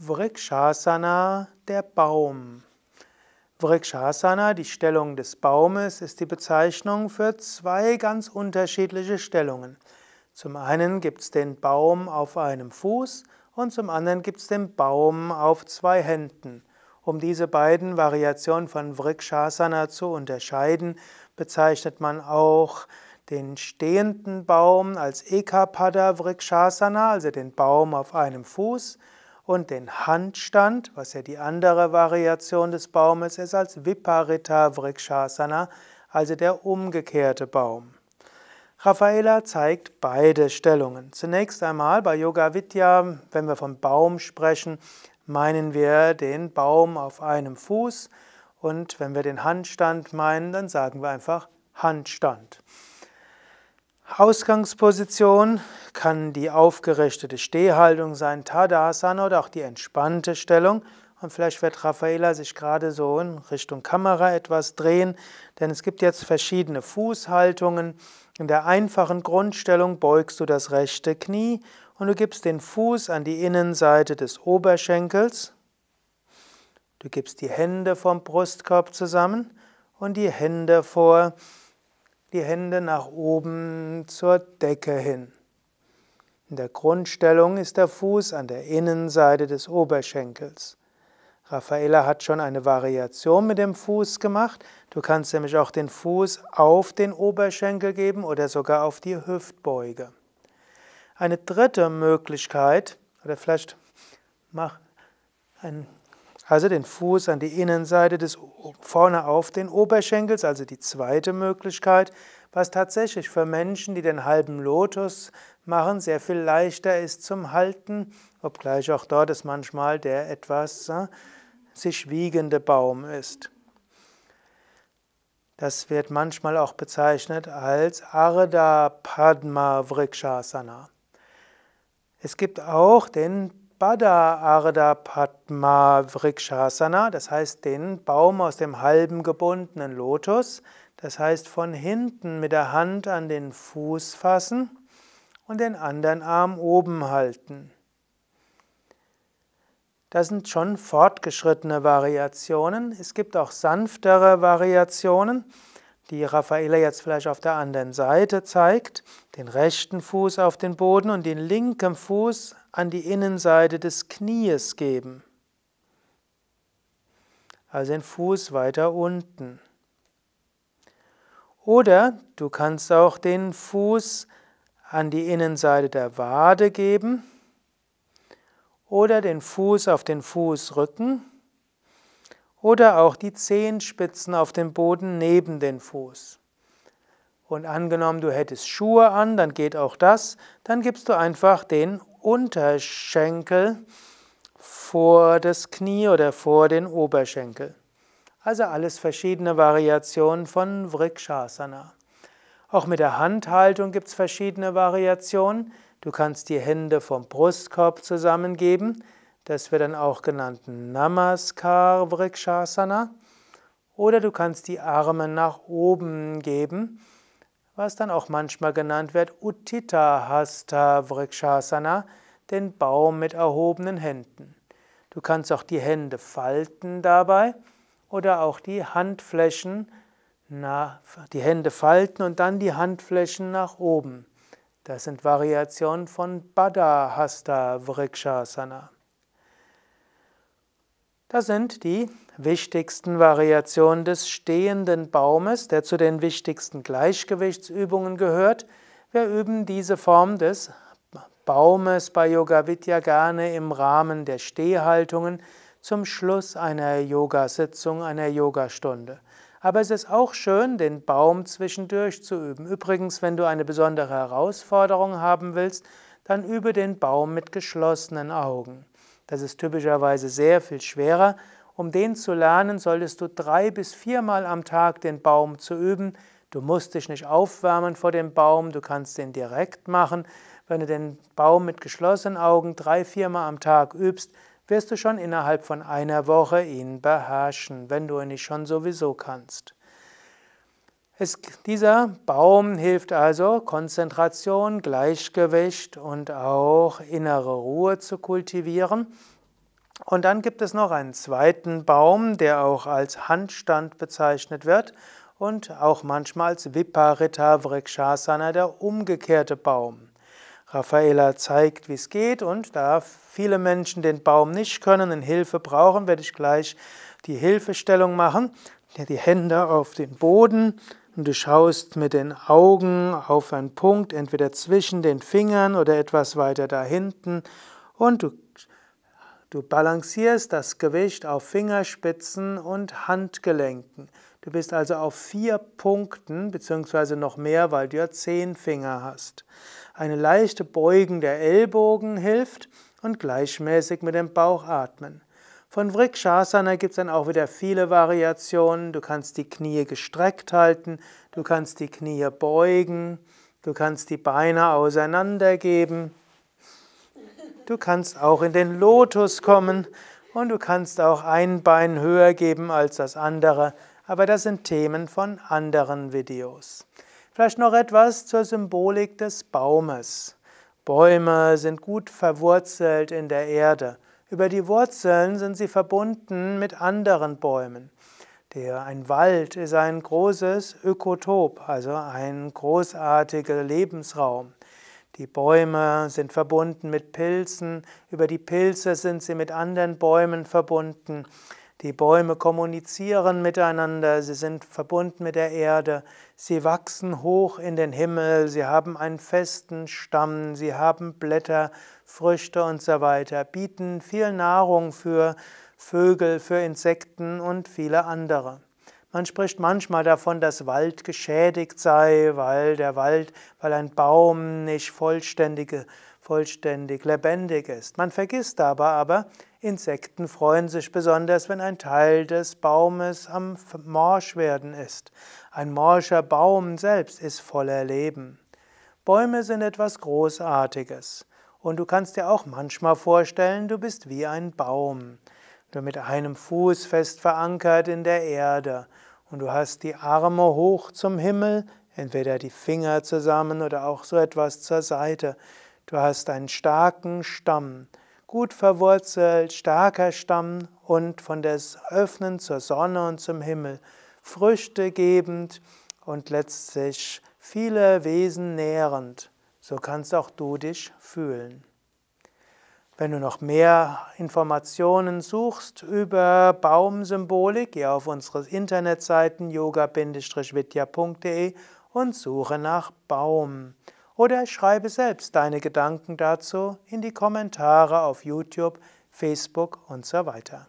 Vrikshasana, der Baum. Vrikshasana, die Stellung des Baumes, ist die Bezeichnung für zwei ganz unterschiedliche Stellungen. Zum einen gibt es den Baum auf einem Fuß und zum anderen gibt es den Baum auf zwei Händen. Um diese beiden Variationen von Vrikshasana zu unterscheiden, bezeichnet man auch den stehenden Baum als Ekapada Vrikshasana, also den Baum auf einem Fuß, und den Handstand, was ja die andere Variation des Baumes ist, als Viparita Vrikshasana, also der umgekehrte Baum. Raffaela zeigt beide Stellungen. Zunächst einmal bei Yoga Vidya, wenn wir vom Baum sprechen, meinen wir den Baum auf einem Fuß und wenn wir den Handstand meinen, dann sagen wir einfach Handstand. Ausgangsposition kann die aufgerichtete Stehhaltung sein, Tadasana oder auch die entspannte Stellung. Und vielleicht wird Raffaela sich gerade so in Richtung Kamera etwas drehen, denn es gibt jetzt verschiedene Fußhaltungen. In der einfachen Grundstellung beugst du das rechte Knie und du gibst den Fuß an die Innenseite des Oberschenkels. Du gibst die Hände vom Brustkorb zusammen und die Hände vor die Hände nach oben zur Decke hin. In der Grundstellung ist der Fuß an der Innenseite des Oberschenkels. Raffaella hat schon eine Variation mit dem Fuß gemacht. Du kannst nämlich auch den Fuß auf den Oberschenkel geben oder sogar auf die Hüftbeuge. Eine dritte Möglichkeit, oder vielleicht mach ein also den Fuß an die Innenseite des vorne auf den Oberschenkels, also die zweite Möglichkeit, was tatsächlich für Menschen, die den halben Lotus machen, sehr viel leichter ist zum Halten, obgleich auch dort es manchmal der etwas äh, sich wiegende Baum ist. Das wird manchmal auch bezeichnet als Ardha Padma Vrikshasana. Es gibt auch den Bada Ardha Padma Vrikshasana, das heißt den Baum aus dem halben gebundenen Lotus, das heißt von hinten mit der Hand an den Fuß fassen und den anderen Arm oben halten. Das sind schon fortgeschrittene Variationen. Es gibt auch sanftere Variationen, die Raffaele jetzt vielleicht auf der anderen Seite zeigt. Den rechten Fuß auf den Boden und den linken Fuß an die Innenseite des Knies geben. Also den Fuß weiter unten. Oder du kannst auch den Fuß an die Innenseite der Wade geben oder den Fuß auf den Fußrücken oder auch die Zehenspitzen auf dem Boden neben den Fuß. Und angenommen, du hättest Schuhe an, dann geht auch das, dann gibst du einfach den Unterschenkel vor das Knie oder vor den Oberschenkel. Also alles verschiedene Variationen von Vrikshasana. Auch mit der Handhaltung gibt es verschiedene Variationen. Du kannst die Hände vom Brustkorb zusammengeben. Das wird dann auch genannt Namaskar Vrikshasana. Oder du kannst die Arme nach oben geben was dann auch manchmal genannt wird Uttitahasta Vrikshasana, den Baum mit erhobenen Händen. Du kannst auch die Hände falten dabei oder auch die Handflächen, na, die Hände falten und dann die Handflächen nach oben. Das sind Variationen von Badahasta Vrikshasana. Das sind die wichtigsten Variationen des stehenden Baumes, der zu den wichtigsten Gleichgewichtsübungen gehört. Wir üben diese Form des Baumes bei Yoga Vidya gerne im Rahmen der Stehhaltungen zum Schluss einer Yogasitzung, einer Yogastunde. Aber es ist auch schön, den Baum zwischendurch zu üben. Übrigens, wenn du eine besondere Herausforderung haben willst, dann übe den Baum mit geschlossenen Augen. Das ist typischerweise sehr viel schwerer. Um den zu lernen, solltest du drei bis viermal am Tag den Baum zu üben. Du musst dich nicht aufwärmen vor dem Baum, du kannst den direkt machen. Wenn du den Baum mit geschlossenen Augen drei, viermal am Tag übst, wirst du schon innerhalb von einer Woche ihn beherrschen, wenn du ihn nicht schon sowieso kannst. Es, dieser Baum hilft also, Konzentration, Gleichgewicht und auch innere Ruhe zu kultivieren. Und dann gibt es noch einen zweiten Baum, der auch als Handstand bezeichnet wird und auch manchmal als Viparita Vrikshasana, der umgekehrte Baum. Raffaela zeigt, wie es geht und da viele Menschen den Baum nicht können und Hilfe brauchen, werde ich gleich die Hilfestellung machen. Die Hände auf den Boden, und du schaust mit den Augen auf einen Punkt, entweder zwischen den Fingern oder etwas weiter da hinten. Und du, du balancierst das Gewicht auf Fingerspitzen und Handgelenken. Du bist also auf vier Punkten, beziehungsweise noch mehr, weil du ja zehn Finger hast. Eine leichte Beugen der Ellbogen hilft und gleichmäßig mit dem Bauch atmen. Von Vrikshasana gibt es dann auch wieder viele Variationen. Du kannst die Knie gestreckt halten, du kannst die Knie beugen, du kannst die Beine auseinandergeben. Du kannst auch in den Lotus kommen und du kannst auch ein Bein höher geben als das andere. Aber das sind Themen von anderen Videos. Vielleicht noch etwas zur Symbolik des Baumes. Bäume sind gut verwurzelt in der Erde. Über die Wurzeln sind sie verbunden mit anderen Bäumen. Der, ein Wald ist ein großes Ökotop, also ein großartiger Lebensraum. Die Bäume sind verbunden mit Pilzen, über die Pilze sind sie mit anderen Bäumen verbunden. Die Bäume kommunizieren miteinander, sie sind verbunden mit der Erde, sie wachsen hoch in den Himmel, sie haben einen festen Stamm, sie haben Blätter, Früchte und so weiter, bieten viel Nahrung für Vögel, für Insekten und viele andere. Man spricht manchmal davon, dass Wald geschädigt sei, weil der Wald, weil ein Baum nicht vollständig, vollständig lebendig ist. Man vergisst dabei aber, Insekten freuen sich besonders, wenn ein Teil des Baumes am Morschwerden ist. Ein morscher Baum selbst ist voller Leben. Bäume sind etwas Großartiges. Und du kannst dir auch manchmal vorstellen, du bist wie ein Baum du mit einem Fuß fest verankert in der Erde und du hast die Arme hoch zum Himmel, entweder die Finger zusammen oder auch so etwas zur Seite. Du hast einen starken Stamm, gut verwurzelt, starker Stamm und von des Öffnen zur Sonne und zum Himmel, Früchte gebend und letztlich viele Wesen nährend. So kannst auch du dich fühlen. Wenn du noch mehr Informationen suchst über Baumsymbolik, geh auf unsere Internetseiten yoga-vidya.de und suche nach Baum. Oder schreibe selbst deine Gedanken dazu in die Kommentare auf YouTube, Facebook und so weiter.